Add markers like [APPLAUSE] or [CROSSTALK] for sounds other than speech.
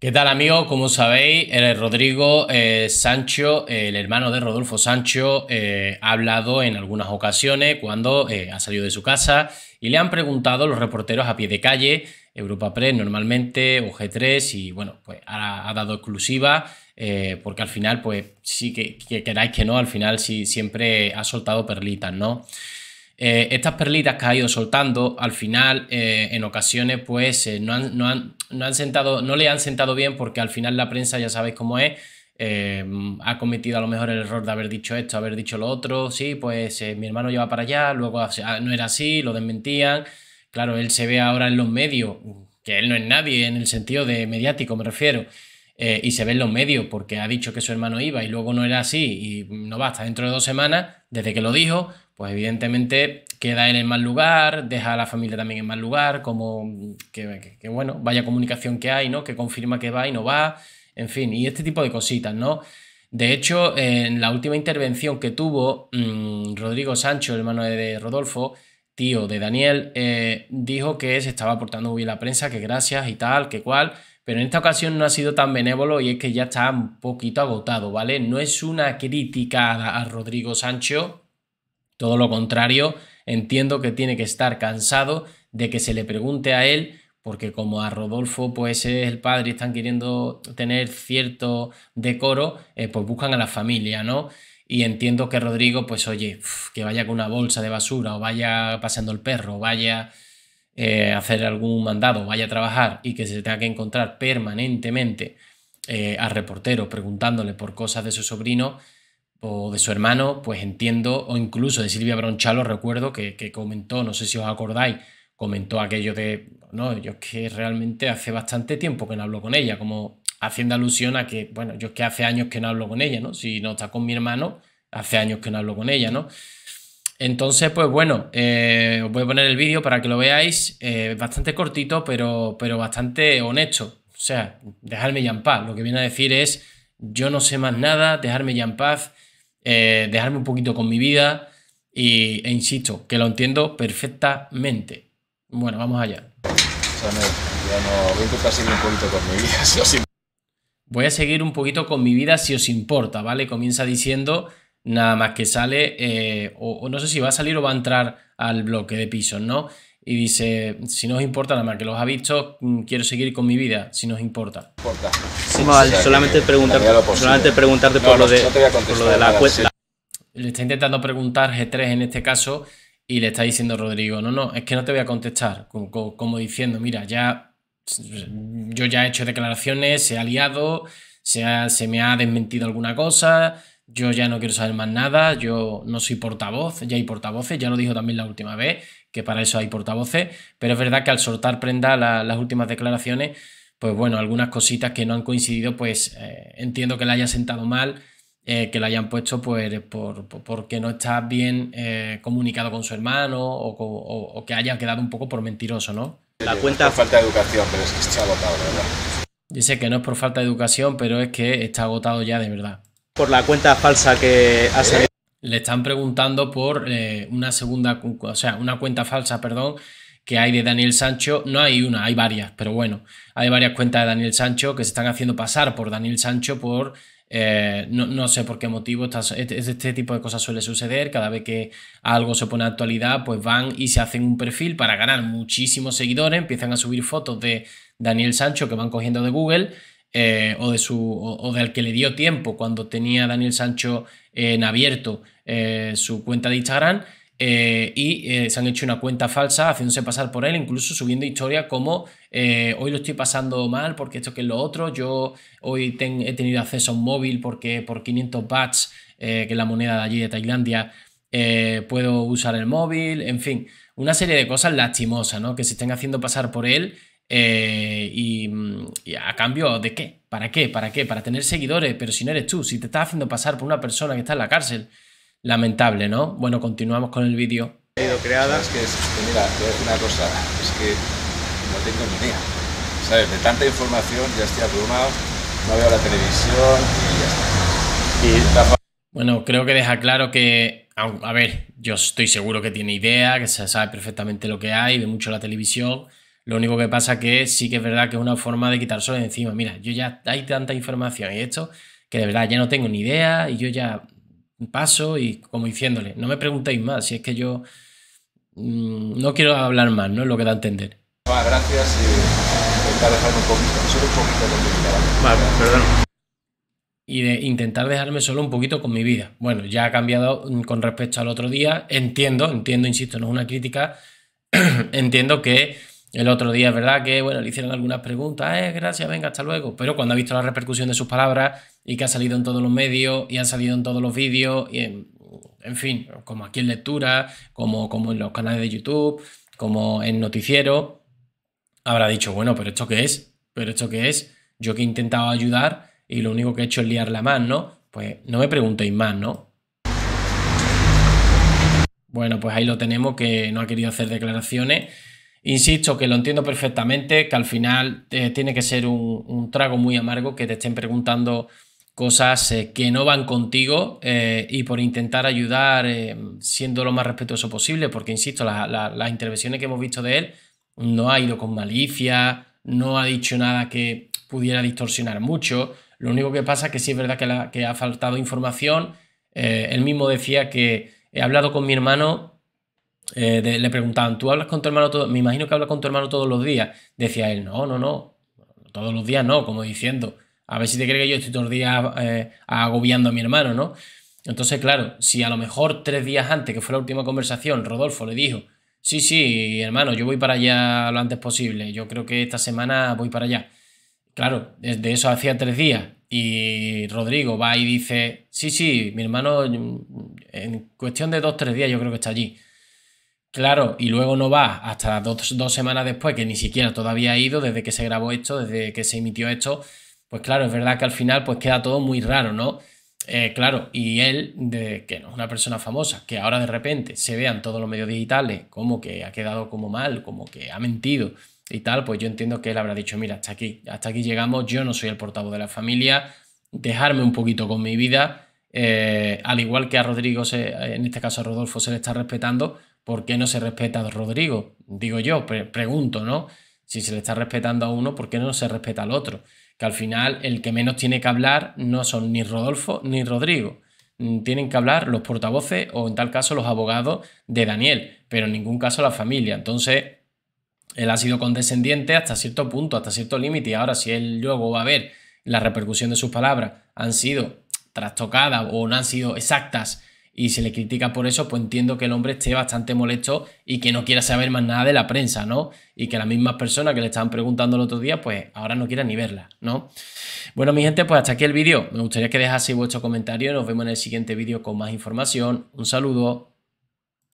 ¿Qué tal amigos? Como sabéis, el Rodrigo eh, Sancho, el hermano de Rodolfo Sancho, eh, ha hablado en algunas ocasiones cuando eh, ha salido de su casa y le han preguntado los reporteros a pie de calle, Europa Press normalmente o G3 y bueno, pues ha, ha dado exclusiva porque al final, pues sí que, que, queráis que no, al final sí siempre ha soltado perlitas, ¿no? Eh, estas perlitas que ha ido soltando, al final, eh, en ocasiones, pues eh, no, han, sentado, no le han sentado bien porque al final la prensa, ya sabéis cómo es, ha cometido a lo mejor el error de haber dicho esto, haber dicho lo otro, sí, pues mi hermano lleva para allá, luego no era así, lo desmentían. Claro, él se ve ahora en los medios, que él no es nadie en el sentido de mediático, me refiero. y se ve en los medios porque ha dicho que su hermano iba y luego no era así y no basta, dentro de dos semanas, desde que lo dijo, pues evidentemente queda él en mal lugar, deja a la familia también en mal lugar, como que, bueno, vaya comunicación que hay, ¿no? Que confirma que va y no va, en fin, y este tipo de cositas, ¿no? De hecho, en la última intervención que tuvo mm, Rodrigo Sancho, hermano de Rodolfo, tío de Daniel, eh, dijo que se estaba portando muy bien la prensa, que gracias y tal, que cual, pero en esta ocasión no ha sido tan benévolo y es que ya está un poquito agotado, ¿vale? No es una crítica a Rodrigo Sancho, todo lo contrario, entiendo que tiene que estar cansado de que se le pregunte a él, porque como a Rodolfo pues es el padre y están queriendo tener cierto decoro, eh, pues buscan a la familia, ¿no? Y entiendo que Rodrigo, pues oye, que vaya con una bolsa de basura, o vaya paseando el perro, o vaya eh, a hacer algún mandado, vaya a trabajar y que se tenga que encontrar permanentemente eh, a reporteros preguntándole por cosas de su sobrino, o de su hermano, pues entiendo, o incluso de Silvia Bronchalo, recuerdo que, que comentó, no sé si os acordáis, comentó aquello de, no, yo es que realmente hace bastante tiempo que no hablo con ella, como haciendo alusión a que, bueno, yo es que hace años que no hablo con ella, ¿no? Si no está con mi hermano, hace años que no hablo con ella, ¿no? Entonces, pues bueno, eh, os voy a poner el vídeo para que lo veáis, eh, bastante cortito, pero, pero bastante honesto. O sea, dejarme ya en paz. Lo que viene a decir es, yo no sé más nada, dejarme ya en paz. Eh, dejarme un poquito con mi vida y, e insisto, que lo entiendo perfectamente. Bueno, vamos allá. voy a seguir un poquito con mi vida, si os importa. ¿vale? Comienza diciendo nada más que sale, eh, o, o, no sé si va a salir o va a entrar al bloque de pisos, ¿no? y dice, si no os importa nada más que los ha visto, mm, quiero seguir con mi vida, si no os importa. solamente, preguntar, preguntarte por, lo de, lo de, la cuenta. Le está intentando preguntar G3 en este caso y le está diciendo Rodrigo, no, no, es que no te voy a contestar, como, diciendo, mira, ya yo ya he hecho declaraciones, se ha liado, se, se me ha desmentido alguna cosa, yo ya no quiero saber más nada, yo no soy portavoz, ya hay portavoces, ya lo dijo también la última vez, para eso hay portavoces, pero es verdad que al soltar prenda las últimas declaraciones, pues bueno, algunas cositas que no han coincidido, pues eh, entiendo que la haya sentado mal, eh, que la hayan puesto pues, por, porque no está bien eh, comunicado con su hermano o, que haya quedado un poco por mentiroso, ¿no? La cuenta... falta de educación, pero es que está agotado, de verdad. Dice que no es por falta de educación, pero es que está agotado ya de verdad. Por la cuenta falsa que ha salido le están preguntando por eh, una segunda, o sea, una cuenta falsa, perdón, que hay de Daniel Sancho. No hay una, hay varias, pero bueno, hay varias cuentas de Daniel Sancho que se están haciendo pasar por Daniel Sancho por eh, no, sé por qué motivo este, este, este, tipo de cosas suele suceder. Cada vez que algo se pone a actualidad, pues van y se hacen un perfil para ganar muchísimos seguidores. Empiezan a subir fotos de Daniel Sancho que van cogiendo de Google eh, o, de su, o, del que le dio tiempo cuando tenía Daniel Sancho en abierto eh, su cuenta de Instagram. Eh, y se han hecho una cuenta falsa haciéndose pasar por él, incluso subiendo historia como hoy lo estoy pasando mal porque esto que es lo otro, yo hoy he tenido acceso a un móvil porque por 500 bahts, que es la moneda de allí de Tailandia, puedo usar el móvil, en fin, una serie de cosas lastimosas, ¿no? Que se estén haciendo pasar por él eh, y, a cambio de qué? ¿Para qué? ¿Para qué? Para tener seguidores, pero si no eres tú, si te estás haciendo pasar por una persona que está en la cárcel, lamentable, ¿no? Bueno, continuamos con el vídeo. He que, mira, una cosa, es que no tengo ni ¿sabes? De tanta información ya estoy abrumado, no veo la televisión y Bueno, creo que deja claro que, a ver, yo estoy seguro que tiene idea, que se sabe perfectamente lo que hay, ve mucho la televisión, lo único que pasa que sí que es verdad que es una forma de quitar de encima. Mira, yo ya hay tanta información y esto que de verdad ya no tengo ni idea y yo ya paso y como diciéndole, no me preguntéis más, si es que yo mm, no quiero hablar más, ¿no? Es lo que da a entender. Ah, gracias y intentar dejarme un poquito, solo un poquito con mi vida. Vale, perdón. Y de intentar dejarme solo un poquito con mi vida. Bueno, ya ha cambiado mm, con respecto al otro día. Entiendo, entiendo, insisto, no es una crítica. [CLEARS THROAT] entiendo que el otro día es verdad que, bueno, le hicieron algunas preguntas, eh, gracias, venga, hasta luego. Pero cuando ha visto la repercusión de sus palabras y que ha salido en todos los medios y han salido en todos los vídeos, y en, en, fin, como aquí en lectura, como, como en los canales de YouTube, como en noticiero, habrá dicho, bueno, pero ¿esto qué es? ¿Pero esto qué es? Yo que he intentado ayudar y lo único que he hecho es la más, ¿no? Pues no me preguntéis más, ¿no? Bueno, pues ahí lo tenemos que no ha querido hacer declaraciones Insisto que lo entiendo perfectamente, que al final eh, tiene que ser un, trago muy amargo que te estén preguntando cosas eh, que no van contigo eh, y por intentar ayudar siendo lo más respetuoso posible, porque insisto, las intervenciones que hemos visto de él no ha ido con malicia, no ha dicho nada que pudiera distorsionar mucho. Lo único que pasa es que sí es verdad que, que ha faltado información. él mismo decía que he hablado con mi hermano eh, le preguntaban, ¿tú hablas con tu hermano todo? Me imagino que hablas con tu hermano todos los días. Decía él, no, no, no. Todos los días no, como diciendo. A ver si te crees que yo estoy todos los días eh, agobiando a mi hermano, ¿no? Entonces, claro, si a lo mejor tres días antes, que fue la última conversación, Rodolfo le dijo, sí, sí, hermano, yo voy para allá lo antes posible, yo creo que esta semana voy para allá. Claro, de eso hacía tres días y Rodrigo va y dice, sí, sí, mi hermano en cuestión de dos, tres días yo creo que está allí. Claro, y luego no va hasta dos, semanas después, que ni siquiera todavía ha ido desde que se grabó esto, desde que se emitió esto, pues claro, es verdad que al final pues queda todo muy raro, ¿no? Eh, claro, y él, que no es una persona famosa, que ahora de repente se vean todos los medios digitales como que ha quedado como mal, como que ha mentido y tal, pues yo entiendo que él habrá dicho, mira, hasta aquí, hasta aquí llegamos, yo no soy el portavoz de la familia, dejarme un poquito con mi vida, eh, al igual que a Rodrigo, en este caso a Rodolfo se le está respetando, ¿Por qué no se respeta a Rodrigo? Digo yo, pregunto, ¿no? Si se le está respetando a uno, ¿por qué no se respeta al otro? Que al final el que menos tiene que hablar no son ni Rodolfo ni Rodrigo. Mm, tienen que hablar los portavoces o en tal caso los abogados de Daniel, pero en ningún caso la familia. Entonces, él ha sido condescendiente hasta cierto punto, hasta cierto límite. Y ahora, si él luego va a ver la repercusión de sus palabras han sido trastocadas o no han sido exactas y se le critica por eso, pues entiendo que el hombre esté bastante molesto y que no quiera saber más nada de la prensa, ¿no? Y que las mismas personas que le estaban preguntando el otro día, pues ahora no quieran ni verla, ¿no? Bueno, mi gente, pues hasta aquí el vídeo. Me gustaría que dejaseis vuestro comentario. y Nos vemos en el siguiente vídeo con más información. Un saludo.